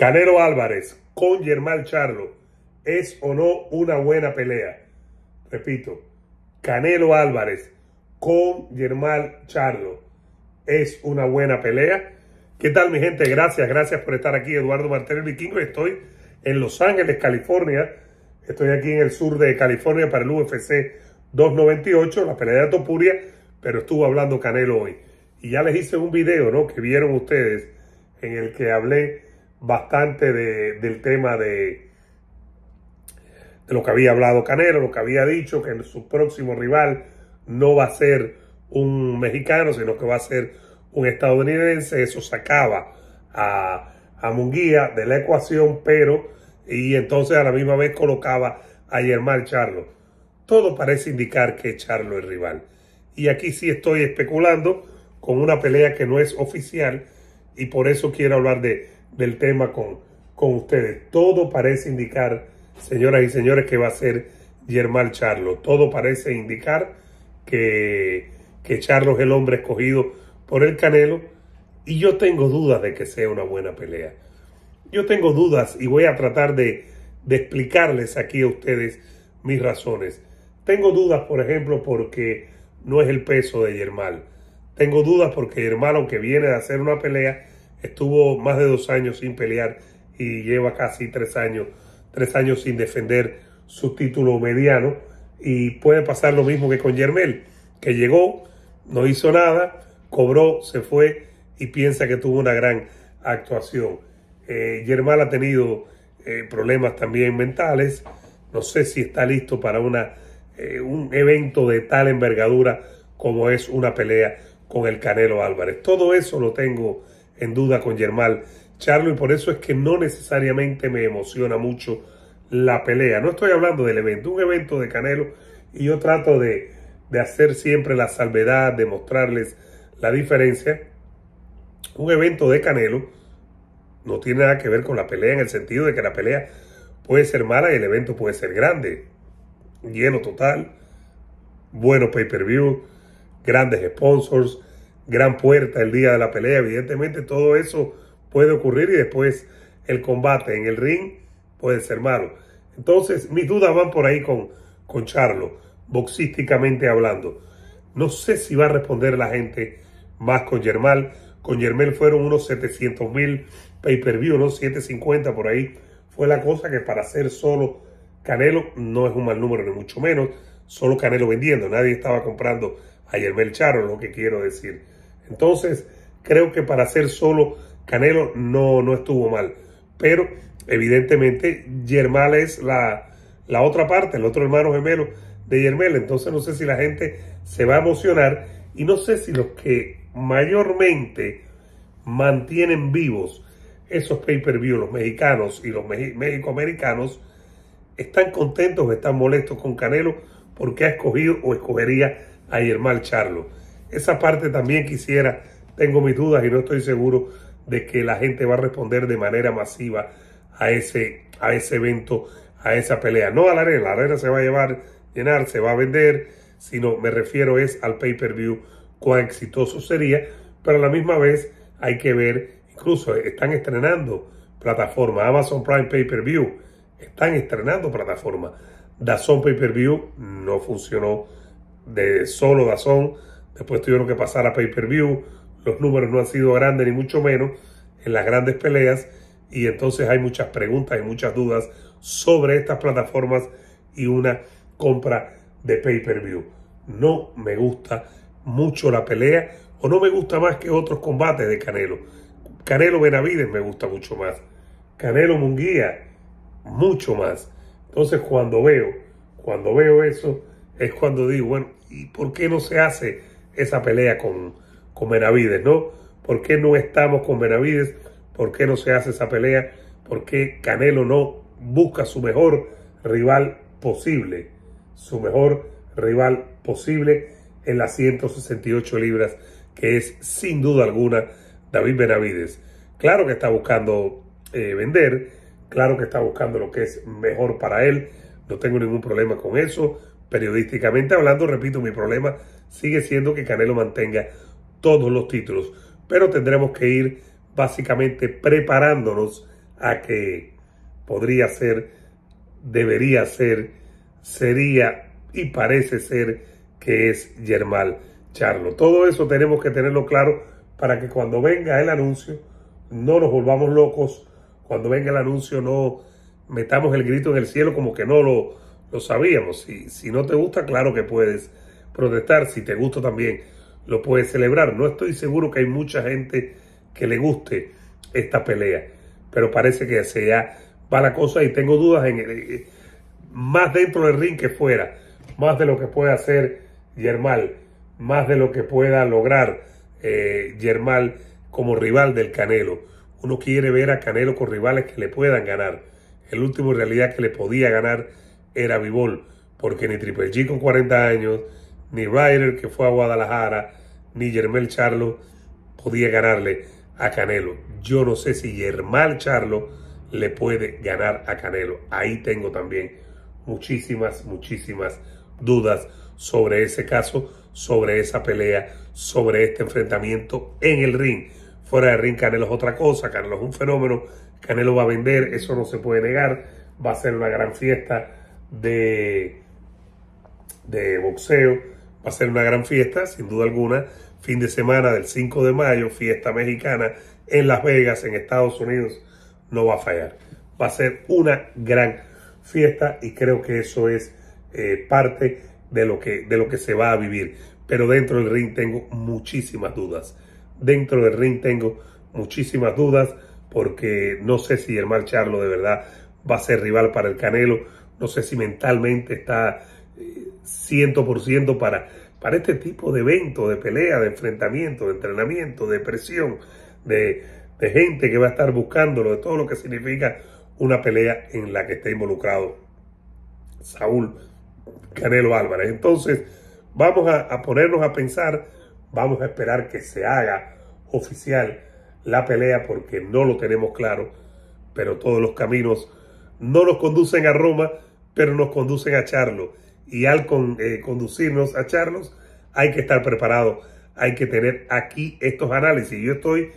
Canelo Álvarez con Germán Charlo, ¿es o no una buena pelea? Repito, Canelo Álvarez con Germán Charlo, ¿es una buena pelea? ¿Qué tal mi gente? Gracias, gracias por estar aquí. Eduardo Martel, vikingo, estoy en Los Ángeles, California. Estoy aquí en el sur de California para el UFC 298, la pelea de Topuria, pero estuvo hablando Canelo hoy. Y ya les hice un video, ¿no? Que vieron ustedes en el que hablé bastante de, del tema de, de lo que había hablado Canero, lo que había dicho, que su próximo rival no va a ser un mexicano, sino que va a ser un estadounidense. Eso sacaba a, a Munguía de la ecuación, pero y entonces a la misma vez colocaba a Germán Charlo. Todo parece indicar que Charlo es rival. Y aquí sí estoy especulando con una pelea que no es oficial y por eso quiero hablar de del tema con, con ustedes. Todo parece indicar, señoras y señores, que va a ser Germán Charlo. Todo parece indicar que, que Charlo es el hombre escogido por el Canelo. Y yo tengo dudas de que sea una buena pelea. Yo tengo dudas y voy a tratar de, de explicarles aquí a ustedes mis razones. Tengo dudas, por ejemplo, porque no es el peso de Yermal. Tengo dudas porque Germán aunque viene de hacer una pelea, estuvo más de dos años sin pelear y lleva casi tres años, tres años sin defender su título mediano. Y puede pasar lo mismo que con Yermel, que llegó, no hizo nada, cobró, se fue y piensa que tuvo una gran actuación. Eh, ha tenido eh, problemas también mentales. No sé si está listo para una, eh, un evento de tal envergadura como es una pelea con el Canelo Álvarez. Todo eso lo tengo en duda con Yermal Charlo y por eso es que no necesariamente me emociona mucho la pelea. No estoy hablando del evento, un evento de Canelo y yo trato de, de hacer siempre la salvedad, de mostrarles la diferencia. Un evento de Canelo no tiene nada que ver con la pelea en el sentido de que la pelea puede ser mala y el evento puede ser grande, lleno total, Bueno, pay-per-view, grandes sponsors, gran puerta el día de la pelea. Evidentemente todo eso puede ocurrir y después el combate en el ring puede ser malo. Entonces mis dudas van por ahí con, con Charlo, boxísticamente hablando. No sé si va a responder la gente más con Yermal. Con Germel fueron unos 700 mil pay-per-view, ¿no? 750 por ahí. Fue la cosa que para ser solo Canelo no es un mal número, ni mucho menos. Solo Canelo vendiendo. Nadie estaba comprando a Yermel Charlo, lo que quiero decir. Entonces, creo que para ser solo Canelo no, no estuvo mal. Pero, evidentemente, Yermal es la, la otra parte, el otro hermano gemelo de Yermel. Entonces, no sé si la gente se va a emocionar y no sé si los que mayormente mantienen vivos esos pay-per-view, los mexicanos y los mexicoamericanos, están contentos o están molestos con Canelo porque ha escogido o escogería a Yermal Charlo. Esa parte también quisiera, tengo mis dudas y no estoy seguro de que la gente va a responder de manera masiva a ese, a ese evento, a esa pelea. No a la arena, la arena se va a llevar, llenar, se va a vender, sino me refiero es al pay-per-view, cuán exitoso sería, pero a la misma vez hay que ver, incluso están estrenando plataforma, Amazon Prime Pay-per-view, están estrenando plataforma. Dazón Pay-per-view no funcionó de solo Dazón Después tuvieron que pasar a pay-per-view. Los números no han sido grandes ni mucho menos en las grandes peleas. Y entonces hay muchas preguntas y muchas dudas sobre estas plataformas y una compra de pay-per-view. No me gusta mucho la pelea o no me gusta más que otros combates de Canelo. Canelo Benavides me gusta mucho más. Canelo Munguía, mucho más. Entonces cuando veo, cuando veo eso, es cuando digo, bueno, ¿y por qué no se hace esa pelea con, con Benavides, ¿no? ¿Por qué no estamos con Benavides? ¿Por qué no se hace esa pelea? ¿Por qué Canelo no busca su mejor rival posible? Su mejor rival posible en las 168 libras, que es sin duda alguna David Benavides. Claro que está buscando eh, vender, claro que está buscando lo que es mejor para él, no tengo ningún problema con eso, periodísticamente hablando, repito, mi problema sigue siendo que Canelo mantenga todos los títulos, pero tendremos que ir básicamente preparándonos a que podría ser, debería ser, sería y parece ser que es Germán Charlo. Todo eso tenemos que tenerlo claro para que cuando venga el anuncio no nos volvamos locos, cuando venga el anuncio no metamos el grito en el cielo como que no lo lo sabíamos. Si, si no te gusta, claro que puedes protestar. Si te gusta también, lo puedes celebrar. No estoy seguro que hay mucha gente que le guste esta pelea, pero parece que se ya va la cosa y tengo dudas en el, eh, eh, más dentro del ring que fuera, más de lo que puede hacer Yermal, más de lo que pueda lograr eh, Yermal como rival del Canelo. Uno quiere ver a Canelo con rivales que le puedan ganar. El último en realidad que le podía ganar era Vivol, porque ni Triple G con 40 años, ni Ryder que fue a Guadalajara, ni Germán Charlo podía ganarle a Canelo. Yo no sé si Germán Charlo le puede ganar a Canelo. Ahí tengo también muchísimas, muchísimas dudas sobre ese caso, sobre esa pelea, sobre este enfrentamiento en el ring. Fuera del ring Canelo es otra cosa, Canelo es un fenómeno, Canelo va a vender, eso no se puede negar, va a ser una gran fiesta de, boxeo. Va a ser una gran fiesta, sin duda alguna. Fin de semana del 5 de mayo, fiesta mexicana en Las Vegas, en Estados Unidos. No va a fallar. Va a ser una gran fiesta y creo que eso es eh, parte de lo, que, de lo que se va a vivir. Pero dentro del ring tengo muchísimas dudas. Dentro del ring tengo muchísimas dudas porque no sé si el Mar Charlo de verdad va a ser rival para el Canelo no sé si mentalmente está 100% eh, para, para este tipo de eventos, de pelea, de enfrentamiento, de entrenamiento, de presión, de, gente que va a estar buscándolo, de todo lo que significa una pelea en la que esté involucrado Saúl Canelo Álvarez. Entonces, vamos a ponernos a pensar, vamos a esperar que se haga oficial la pelea porque no lo tenemos claro, pero todos los caminos no nos conducen a Roma pero nos conducen a Charlo. Y al eh, conducirnos a Charlos, hay que estar preparado, hay que tener aquí estos análisis. Yo estoy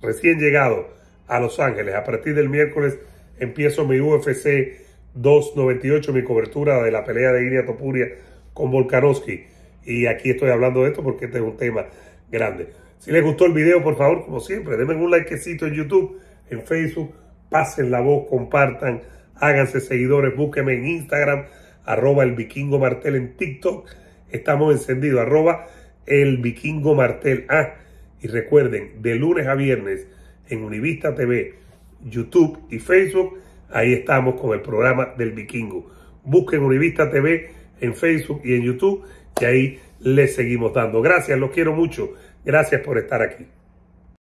recién llegado a Los Ángeles. A partir del miércoles empiezo mi UFC 298, mi cobertura de la pelea de Iria Topuria con Volkanovski. Y aquí estoy hablando de esto porque este es un tema grande. Si les gustó el video, por favor, como siempre, denme un likecito en YouTube, en Facebook, pasen la voz, compartan háganse seguidores, búsquenme en Instagram, arroba el vikingo martel en TikTok, estamos encendidos, arroba el vikingo martel. Ah, y recuerden, de lunes a viernes en Univista TV, YouTube y Facebook, ahí estamos con el programa del vikingo. Busquen Univista TV en Facebook y en YouTube y ahí les seguimos dando. Gracias, los quiero mucho. Gracias por estar aquí.